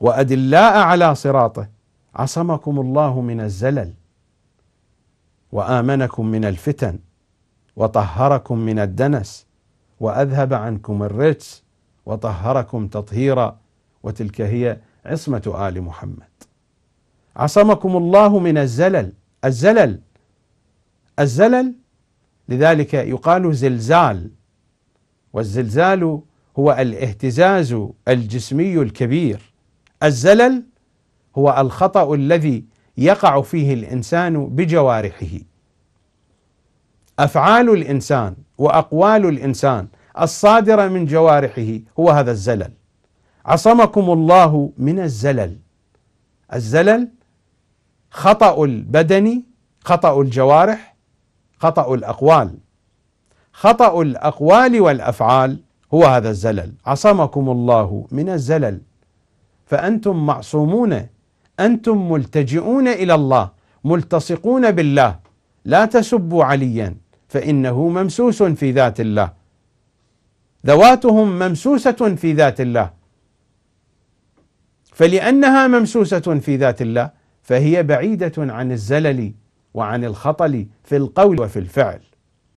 وأدلاء على صراطه عصمكم الله من الزلل وآمنكم من الفتن وطهركم من الدنس وأذهب عنكم الرجس وطهركم تطهيرا وتلك هي عصمة آل محمد عصمكم الله من الزلل الزلل الزلل لذلك يقال زلزال والزلزال هو الاهتزاز الجسمي الكبير الزلل هو الخطأ الذي يقع فيه الإنسان بجوارحه أفعال الإنسان وأقوال الإنسان الصادرة من جوارحه هو هذا الزلل عصمكم الله من الزلل الزلل خطأ البدن، خطأ الجوارح خطأ الأقوال خطأ الأقوال والأفعال هو هذا الزلل عصمكم الله من الزلل فأنتم معصومون أنتم ملتجئون إلى الله ملتصقون بالله لا تسبوا عليا فإنه ممسوس في ذات الله ذواتهم ممسوسة في ذات الله فلأنها ممسوسة في ذات الله فهي بعيدة عن الزلل وعن الخطل في القول وفي الفعل